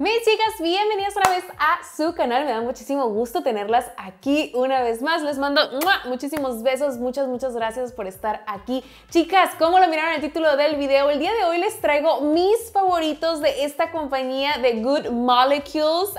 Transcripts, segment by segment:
Mis chicas, bienvenidas otra vez a su canal. Me da muchísimo gusto tenerlas aquí una vez más. Les mando muchísimos besos. Muchas, muchas gracias por estar aquí. Chicas, como lo miraron en el título del video, el día de hoy les traigo mis favoritos de esta compañía de Good Molecules.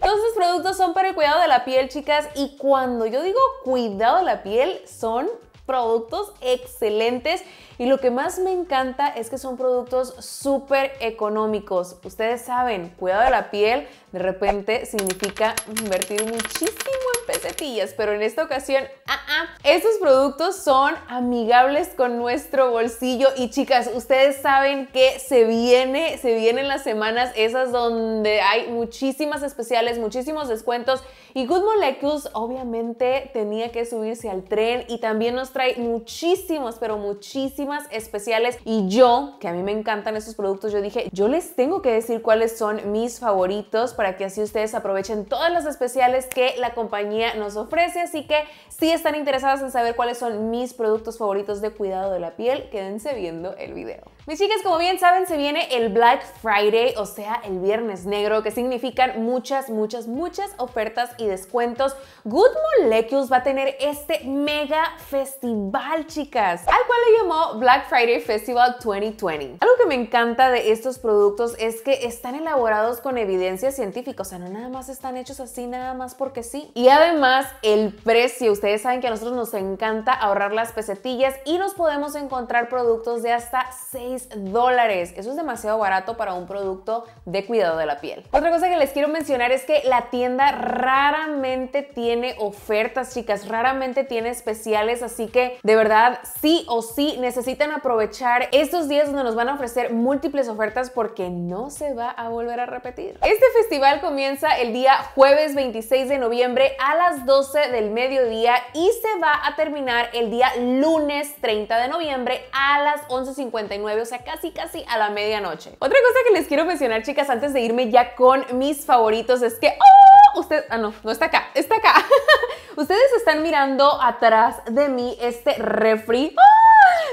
Todos sus productos son para el cuidado de la piel, chicas. Y cuando yo digo cuidado de la piel, son productos excelentes y lo que más me encanta es que son productos súper económicos. Ustedes saben, cuidado de la piel de repente significa invertir muchísimo en cepillas, pero en esta ocasión, ah, ah estos productos son amigables con nuestro bolsillo y chicas, ustedes saben que se viene, se vienen las semanas esas donde hay muchísimas especiales, muchísimos descuentos y Good Molecules obviamente tenía que subirse al tren y también nos trae muchísimos, pero muchísimas especiales y yo, que a mí me encantan esos productos, yo dije, yo les tengo que decir cuáles son mis favoritos para que así ustedes aprovechen todas las especiales que la compañía nos ofrece. Así que si están interesadas en saber cuáles son mis productos favoritos de cuidado de la piel, quédense viendo el video. Mis chicas, como bien saben, se viene el Black Friday, o sea, el viernes negro, que significan muchas, muchas, muchas ofertas y descuentos. Good Molecules va a tener este mega festival, chicas, al cual le llamó Black Friday Festival 2020. Algo que me encanta de estos productos es que están elaborados con evidencia científica, o sea, no nada más están hechos así, nada más porque sí. Y además, más el precio. Ustedes saben que a nosotros nos encanta ahorrar las pesetillas y nos podemos encontrar productos de hasta 6 dólares. Eso es demasiado barato para un producto de cuidado de la piel. Otra cosa que les quiero mencionar es que la tienda raramente tiene ofertas, chicas. Raramente tiene especiales. Así que de verdad, sí o sí, necesitan aprovechar estos días donde nos van a ofrecer múltiples ofertas porque no se va a volver a repetir. Este festival comienza el día jueves 26 de noviembre a la 12 del mediodía y se va a terminar el día lunes 30 de noviembre a las 11.59, o sea, casi casi a la medianoche. Otra cosa que les quiero mencionar, chicas, antes de irme ya con mis favoritos es que... ¡Oh! Usted... Ah, no, no está acá, está acá. Ustedes están mirando atrás de mí este refri.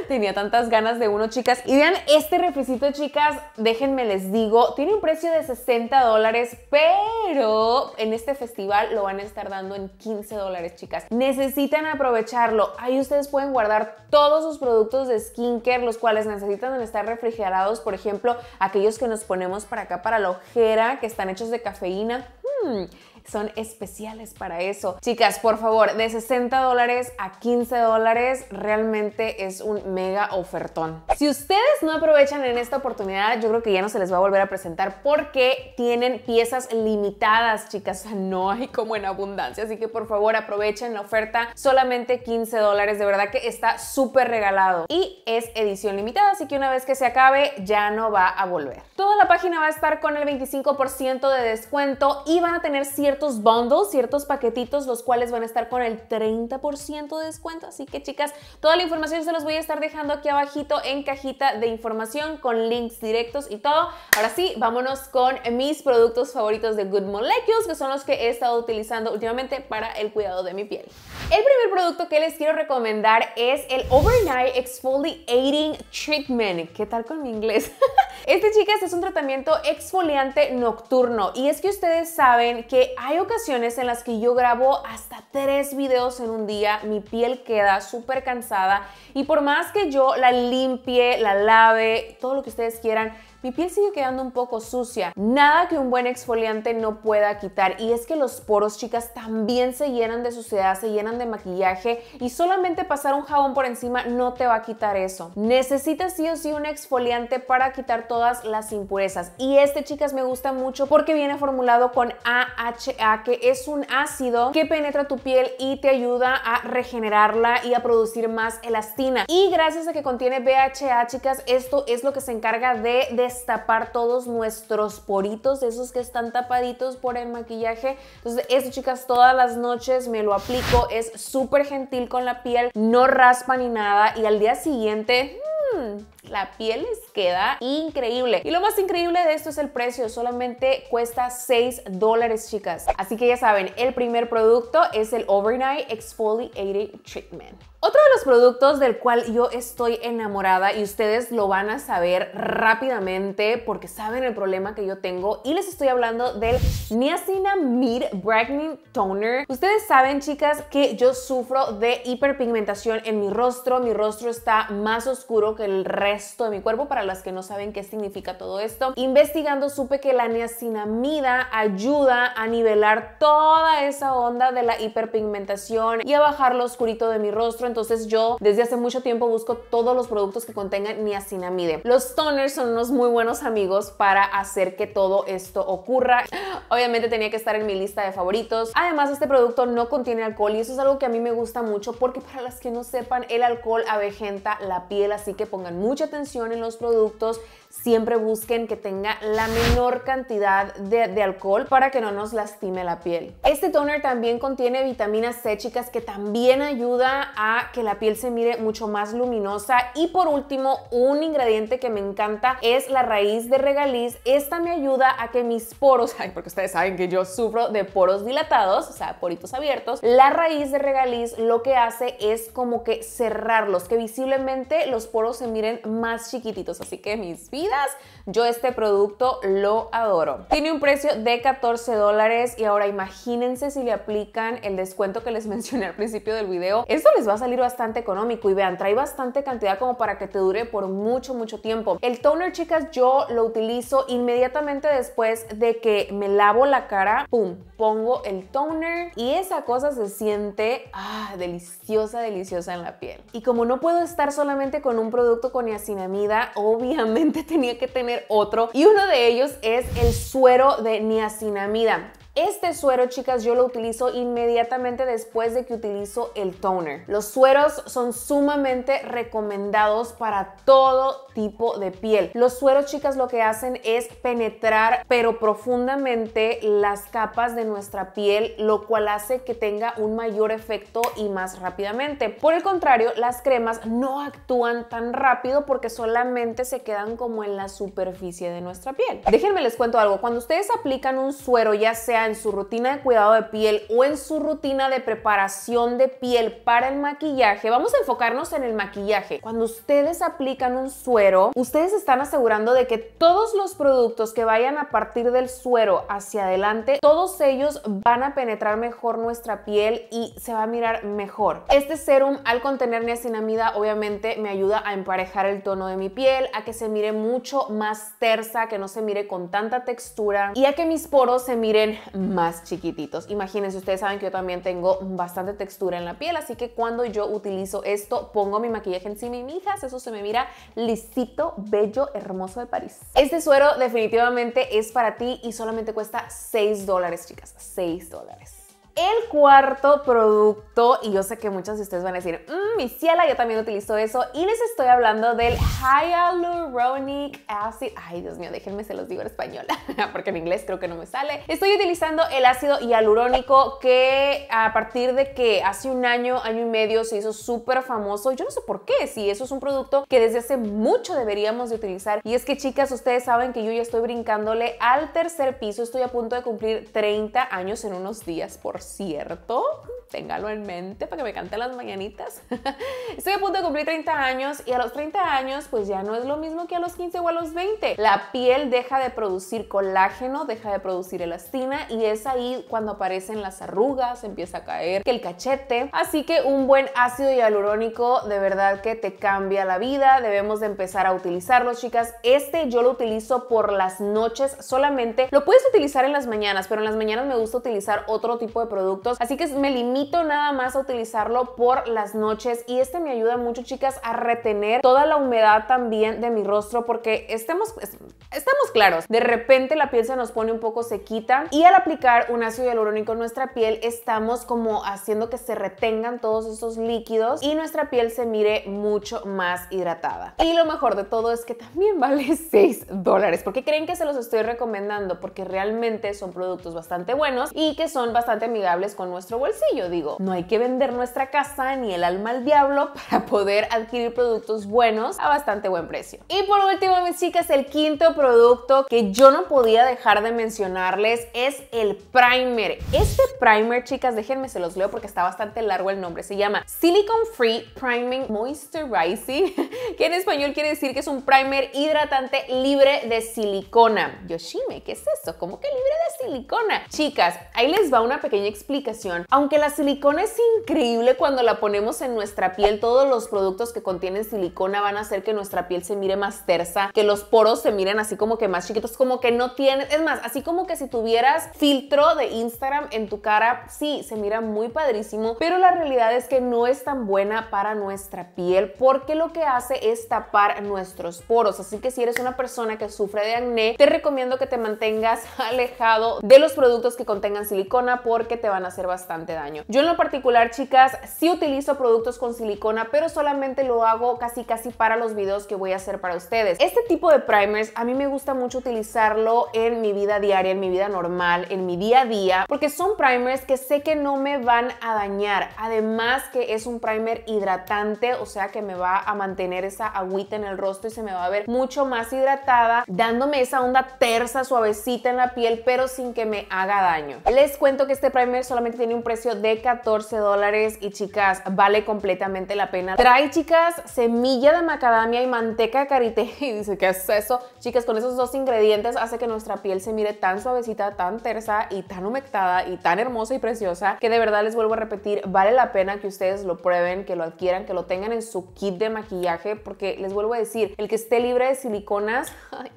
Tenía tantas ganas de uno, chicas. Y vean este requisito, chicas. Déjenme les digo, tiene un precio de 60 dólares, pero en este festival lo van a estar dando en 15 dólares, chicas. Necesitan aprovecharlo. Ahí ustedes pueden guardar todos sus productos de skincare, los cuales necesitan estar refrigerados. Por ejemplo, aquellos que nos ponemos para acá para la ojera, que están hechos de cafeína. Mm, son especiales para eso. Chicas, por favor, de 60 dólares a 15 dólares realmente es un mega ofertón. Si ustedes no aprovechan en esta oportunidad, yo creo que ya no se les va a volver a presentar porque tienen piezas limitadas, chicas. no hay como en abundancia. Así que por favor aprovechen la oferta. Solamente 15 dólares. De verdad que está súper regalado. Y es edición limitada. Así que una vez que se acabe, ya no va a volver. Toda la página va a estar con el 25% de descuento y van a tener cierto ciertos bundles, ciertos paquetitos, los cuales van a estar con el 30% de descuento. Así que chicas, toda la información se los voy a estar dejando aquí abajito en cajita de información con links directos y todo. Ahora sí, vámonos con mis productos favoritos de Good Molecules, que son los que he estado utilizando últimamente para el cuidado de mi piel. El primer producto que les quiero recomendar es el Overnight Exfoliating Treatment. ¿Qué tal con mi inglés? Este, chicas, es un tratamiento exfoliante nocturno y es que ustedes saben que hay ocasiones en las que yo grabo hasta tres videos en un día, mi piel queda súper cansada y por más que yo la limpie, la lave, todo lo que ustedes quieran, mi piel sigue quedando un poco sucia. Nada que un buen exfoliante no pueda quitar. Y es que los poros, chicas, también se llenan de suciedad, se llenan de maquillaje y solamente pasar un jabón por encima no te va a quitar eso. Necesitas sí o sí un exfoliante para quitar todas las impurezas. Y este, chicas, me gusta mucho porque viene formulado con AHA, que es un ácido que penetra tu piel y te ayuda a regenerarla y a producir más elastina. Y gracias a que contiene BHA, chicas, esto es lo que se encarga de tapar todos nuestros poritos, esos que están tapaditos por el maquillaje. Entonces, esto chicas, todas las noches me lo aplico, es súper gentil con la piel, no raspa ni nada y al día siguiente... Mm, la piel les queda increíble. Y lo más increíble de esto es el precio, solamente cuesta 6 dólares, chicas. Así que ya saben, el primer producto es el Overnight Exfoliating Treatment. Otro de los productos del cual yo estoy enamorada y ustedes lo van a saber rápidamente porque saben el problema que yo tengo y les estoy hablando del Niacinamide Brightening Toner. Ustedes saben, chicas, que yo sufro de hiperpigmentación en mi rostro. Mi rostro está más oscuro que el resto esto de mi cuerpo, para las que no saben qué significa todo esto. Investigando supe que la niacinamida ayuda a nivelar toda esa onda de la hiperpigmentación y a bajar lo oscurito de mi rostro, entonces yo desde hace mucho tiempo busco todos los productos que contengan niacinamide. Los toners son unos muy buenos amigos para hacer que todo esto ocurra. Obviamente tenía que estar en mi lista de favoritos. Además, este producto no contiene alcohol y eso es algo que a mí me gusta mucho porque para las que no sepan, el alcohol avejenta la piel, así que pongan mucha atención en los productos, siempre busquen que tenga la menor cantidad de, alcohol para que no nos lastime la piel. Este toner también contiene vitaminas C, chicas, que también ayuda a que la piel se mire mucho más luminosa. Y por último, un ingrediente que me encanta es la raíz de regaliz. Esta me ayuda a que mis poros, ay, porque ustedes saben que yo sufro de poros dilatados, o sea, poritos abiertos. La raíz de regaliz lo que hace es como que cerrarlos, que visiblemente los poros se miren más chiquititos. Así que mis vidas, yo este producto lo adoro. Tiene un precio de 14 dólares y ahora imagínense si le aplican el descuento que les mencioné al principio del video. Esto les va a salir bastante económico y vean, trae bastante cantidad como para que te dure por mucho, mucho tiempo. El toner, chicas, yo lo utilizo inmediatamente después de que me lavo la cara, pum, pongo el toner y esa cosa se siente ah, deliciosa, deliciosa en la piel. Y como no puedo estar solamente con un producto con niacinamida, obviamente tenía que tener otro. Y uno de ellos es el suero de niacinamida. Este suero, chicas, yo lo utilizo inmediatamente después de que utilizo el toner. Los sueros son sumamente recomendados para todo tipo de piel. Los sueros, chicas, lo que hacen es penetrar pero profundamente las capas de nuestra piel, lo cual hace que tenga un mayor efecto y más rápidamente. Por el contrario, las cremas no actúan tan rápido porque solamente se quedan como en la superficie de nuestra piel. Déjenme les cuento algo. Cuando ustedes aplican un suero, ya sea en su rutina de cuidado de piel o en su rutina de preparación de piel para el maquillaje, vamos a enfocarnos en el maquillaje. Cuando ustedes aplican un suero, ustedes están asegurando de que todos los productos que vayan a partir del suero hacia adelante, todos ellos van a penetrar mejor nuestra piel y se va a mirar mejor. Este serum al contener niacinamida obviamente me ayuda a emparejar el tono de mi piel, a que se mire mucho más tersa, que no se mire con tanta textura y a que mis poros se miren más chiquititos. Imagínense, ustedes saben que yo también tengo bastante textura en la piel, así que cuando yo utilizo esto, pongo mi maquillaje encima y mijas, eso se me mira listito, bello, hermoso de París. Este suero definitivamente es para ti y solamente cuesta 6 dólares, chicas, 6 dólares. El cuarto producto, y yo sé que muchas de ustedes van a decir, mm, mi ciela, yo también utilizo eso, y les estoy hablando del Hyaluronic Acid. Ay, Dios mío, déjenme se los digo en español, porque en inglés creo que no me sale. Estoy utilizando el ácido hialurónico que a partir de que hace un año, año y medio se hizo súper famoso. Yo no sé por qué, si eso es un producto que desde hace mucho deberíamos de utilizar. Y es que, chicas, ustedes saben que yo ya estoy brincándole al tercer piso, estoy a punto de cumplir 30 años en unos días, por cierto, téngalo en mente para que me cante las mañanitas. Estoy a punto de cumplir 30 años y a los 30 años pues ya no es lo mismo que a los 15 o a los 20. La piel deja de producir colágeno, deja de producir elastina y es ahí cuando aparecen las arrugas, empieza a caer que el cachete. Así que un buen ácido hialurónico de verdad que te cambia la vida. Debemos de empezar a utilizarlo, chicas. Este yo lo utilizo por las noches solamente. Lo puedes utilizar en las mañanas, pero en las mañanas me gusta utilizar otro tipo de productos, así que me limito nada más a utilizarlo por las noches y este me ayuda mucho, chicas, a retener toda la humedad también de mi rostro porque estemos, estamos claros, de repente la piel se nos pone un poco sequita y al aplicar un ácido hialurónico en nuestra piel estamos como haciendo que se retengan todos esos líquidos y nuestra piel se mire mucho más hidratada. Y lo mejor de todo es que también vale 6 dólares. porque creen que se los estoy recomendando? Porque realmente son productos bastante buenos y que son bastante amigables con nuestro bolsillo. Digo, no hay que vender nuestra casa ni el alma al diablo para poder adquirir productos buenos a bastante buen precio. Y por último, mis chicas, el quinto producto que yo no podía dejar de mencionarles es el primer. Este primer, chicas, déjenme se los leo porque está bastante largo el nombre. Se llama Silicon Free Priming Moisturizing, que en español quiere decir que es un primer hidratante libre de silicona. Yoshime, ¿qué es eso? ¿Cómo que libre silicona. Chicas, ahí les va una pequeña explicación. Aunque la silicona es increíble cuando la ponemos en nuestra piel, todos los productos que contienen silicona van a hacer que nuestra piel se mire más tersa, que los poros se miren así como que más chiquitos, como que no tienen, es más, así como que si tuvieras filtro de Instagram en tu cara, sí, se mira muy padrísimo, pero la realidad es que no es tan buena para nuestra piel porque lo que hace es tapar nuestros poros, así que si eres una persona que sufre de acné, te recomiendo que te mantengas alejado de los productos que contengan silicona porque te van a hacer bastante daño. Yo en lo particular, chicas, sí utilizo productos con silicona, pero solamente lo hago casi casi para los videos que voy a hacer para ustedes. Este tipo de primers a mí me gusta mucho utilizarlo en mi vida diaria, en mi vida normal, en mi día a día, porque son primers que sé que no me van a dañar. Además que es un primer hidratante, o sea que me va a mantener esa agüita en el rostro y se me va a ver mucho más hidratada, dándome esa onda tersa, suavecita en la piel, pero sin que me haga daño. Les cuento que este primer solamente tiene un precio de 14 dólares y chicas, vale completamente la pena. Trae chicas semilla de macadamia y manteca karité y dice, que es eso? Chicas, con esos dos ingredientes hace que nuestra piel se mire tan suavecita, tan tersa y tan humectada y tan hermosa y preciosa que de verdad les vuelvo a repetir, vale la pena que ustedes lo prueben, que lo adquieran, que lo tengan en su kit de maquillaje porque les vuelvo a decir, el que esté libre de siliconas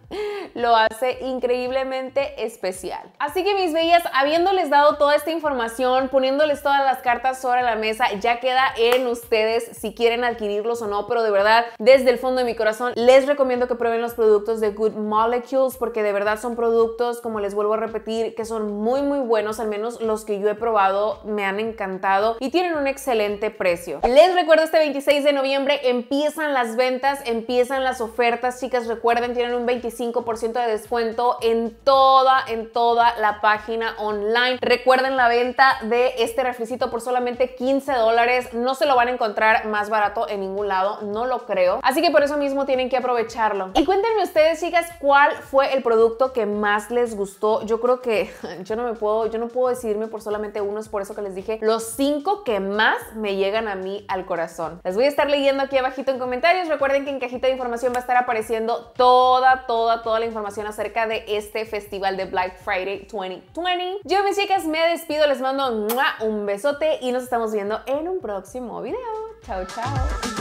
lo hace increíblemente especial. Así que mis bellas, habiéndoles dado toda esta información, poniéndoles todas las cartas sobre la mesa, ya queda en ustedes si quieren adquirirlos o no, pero de verdad, desde el fondo de mi corazón, les recomiendo que prueben los productos de Good Molecules porque de verdad son productos, como les vuelvo a repetir, que son muy muy buenos, al menos los que yo he probado me han encantado y tienen un excelente precio. Les recuerdo este 26 de noviembre empiezan las ventas, empiezan las ofertas, chicas, recuerden, tienen un 25% de descuento en toda, en toda la página online. Recuerden la venta de este refresito por solamente 15 dólares. No se lo van a encontrar más barato en ningún lado, no lo creo. Así que por eso mismo tienen que aprovecharlo. Y cuéntenme ustedes, chicas, cuál fue el producto que más les gustó. Yo creo que yo no me puedo, yo no puedo decidirme por solamente uno, es por eso que les dije los cinco que más me llegan a mí al corazón. Les voy a estar leyendo aquí abajito en comentarios. Recuerden que en cajita de información va a estar apareciendo toda, toda, toda la información acerca de este festival de Black Friday 2020. Yo, mis chicas, me despido, les mando un besote y nos estamos viendo en un próximo video. Chao, chao.